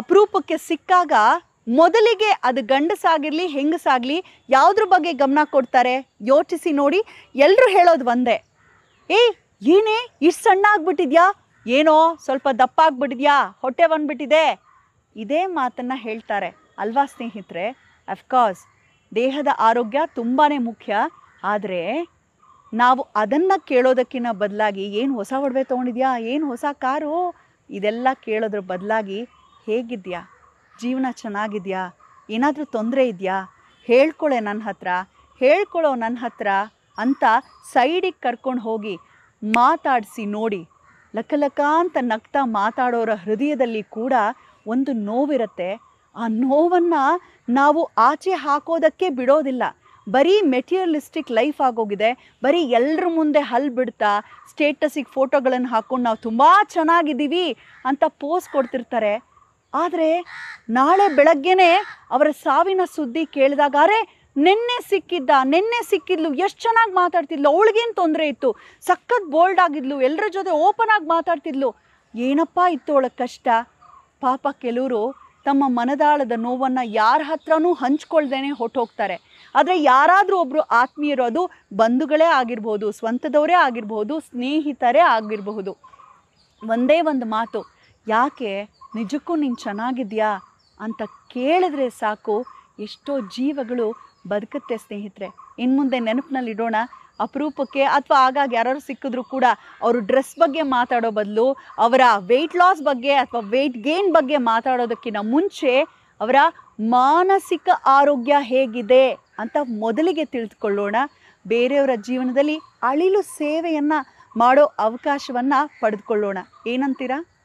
ಅಪರೂಪಕ್ಕೆ ಸಿಕ್ಕಾಗ ಮೊದಲಿಗೆ ಅದು ಗಂಡಸಾಗಿರಲಿ ಹೆಂಗಸಾಗಲಿ ಯಾವುದ್ರ ಬಗ್ಗೆ ಗಮನ ಕೊಡ್ತಾರೆ ಯೋಚಿಸಿ ನೋಡಿ ಎಲ್ಲರೂ ಹೇಳೋದು ಒಂದೇ ಏಯ್ ಏನೇ ಇಷ್ಟು ಸಣ್ಣ ಆಗ್ಬಿಟ್ಟಿದ್ಯಾ ಏನೋ ಸ್ವಲ್ಪ ದಪ್ಪ ಆಗ್ಬಿಟ್ಟಿದ್ಯಾ ಹೊಟ್ಟೆ ಬಂದ್ಬಿಟ್ಟಿದೆ ಇದೇ ಮಾತನ್ನು ಹೇಳ್ತಾರೆ ಅಲ್ವಾ ಸ್ನೇಹಿತರೆ ಅಫ್ಕೋರ್ಸ್ ದೇಹದ ಆರೋಗ್ಯ ತುಂಬಾ ಮುಖ್ಯ ಆದರೆ ನಾವು ಅದನ್ನು ಕೇಳೋದಕ್ಕಿಂತ ಬದಲಾಗಿ ಏನು ಹೊಸ ಒಡವೆ ತೊಗೊಂಡಿದ್ಯಾ ಏನು ಹೊಸ ಕಾರು ಇದೆಲ್ಲ ಕೇಳೋದ್ರ ಬದಲಾಗಿ ಹೇಗಿದ್ಯಾ ಜೀವನ ಚೆನ್ನಾಗಿದೆಯಾ ಏನಾದರೂ ತೊಂದರೆ ಇದೆಯಾ ಹೇಳ್ಕೊಳೆ ನನ್ನ ಹತ್ರ ಹೇಳ್ಕೊಳ್ಳೋ ನನ್ನ ಹತ್ರ ಅಂತ ಸೈಡಿಗೆ ಕರ್ಕೊಂಡು ಹೋಗಿ ಮಾತಾಡಿಸಿ ನೋಡಿ ಲಕ ಅಂತ ನಗ್ತಾ ಮಾತಾಡೋರ ಹೃದಯದಲ್ಲಿ ಕೂಡ ಒಂದು ನೋವಿರುತ್ತೆ ಆ ನೋವನ್ನು ನಾವು ಆಚೆ ಹಾಕೋದಕ್ಕೆ ಬಿಡೋದಿಲ್ಲ ಬರೀ ಮೆಟೀರಿಯಲಿಸ್ಟಿಕ್ ಲೈಫ್ ಆಗೋಗಿದೆ ಬರೀ ಎಲ್ಲರ ಮುಂದೆ ಹಲ್ಬಿಡ್ತಾ ಬಿಡ್ತಾ ಸ್ಟೇಟಸಿಗೆ ಫೋಟೋಗಳನ್ನು ಹಾಕ್ಕೊಂಡು ನಾವು ತುಂಬ ಚೆನ್ನಾಗಿದ್ದೀವಿ ಅಂತ ಪೋಸ್ ಕೊಡ್ತಿರ್ತಾರೆ ಆದರೆ ನಾಳೆ ಬೆಳಗ್ಗೆನೇ ಅವರ ಸಾವಿನ ಸುದ್ದಿ ಕೇಳಿದಾಗಾರೆ ನಿನ್ನೆ ಸಿಕ್ಕಿದ್ದ ನಿನ್ನೆ ಸಿಕ್ಕಿದ್ಲು ಎಷ್ಟು ಚೆನ್ನಾಗಿ ಮಾತಾಡ್ತಿದ್ಲು ಅವಳಿಗೇನು ತೊಂದರೆ ಇತ್ತು ಸಖತ್ ಬೋಲ್ಡ್ ಆಗಿದ್ಲು ಎಲ್ಲರ ಜೊತೆ ಓಪನ್ ಆಗಿ ಮಾತಾಡ್ತಿದ್ಲು ಏನಪ್ಪ ಇತ್ತು ಅವಳ ಕಷ್ಟ ಪಾಪ ಕೆಲವರು ತಮ್ಮ ಮನದಾಳದ ನೋವನ್ನು ಯಾರ ಹತ್ರನೂ ಹಂಚ್ಕೊಳ್ದೇನೆ ಹೊಟ್ಟೋಗ್ತಾರೆ ಆದರೆ ಯಾರಾದರೂ ಒಬ್ಬರು ಆತ್ಮೀಯ ಇರೋದು ಬಂಧುಗಳೇ ಆಗಿರ್ಬೋದು ಸ್ವಂತದವರೇ ಆಗಿರ್ಬೋದು ಸ್ನೇಹಿತರೇ ಆಗಿರಬಹುದು ಒಂದೇ ಒಂದು ಮಾತು ಯಾಕೆ ನಿಜಕ್ಕೂ ನೀನು ಚೆನ್ನಾಗಿದೆಯಾ ಅಂತ ಕೇಳಿದ್ರೆ ಸಾಕು ಎಷ್ಟೋ ಜೀವಗಳು ಬದುಕುತ್ತೆ ಸ್ನೇಹಿತರೆ ಇನ್ನು ಮುಂದೆ ನೆನಪಿನಲ್ಲಿಡೋಣ ಅಪರೂಪಕ್ಕೆ ಅಥವಾ ಆಗಾಗ ಯಾರು ಸಿಕ್ಕಿದ್ರು ಕೂಡ ಅವರು ಡ್ರೆಸ್ ಬಗ್ಗೆ ಮಾತಾಡೋ ಬದಲು ಅವರ ವೆಯ್ಟ್ ಲಾಸ್ ಬಗ್ಗೆ ಅಥವಾ ವೆಯ್ಟ್ ಗೇನ್ ಬಗ್ಗೆ ಮಾತಾಡೋದಕ್ಕಿಂತ ಮುಂಚೆ ಅವರ ಮಾನಸಿಕ ಆರೋಗ್ಯ ಹೇಗಿದೆ ಅಂತ ಮೊದಲಿಗೆ ತಿಳಿದುಕೊಳ್ಳೋಣ ಬೇರೆಯವರ ಜೀವನದಲ್ಲಿ ಅಳಿಲು ಸೇವೆಯನ್ನು ಮಾಡೋ ಅವಕಾಶವನ್ನು ಪಡೆದುಕೊಳ್ಳೋಣ ಏನಂತೀರಾ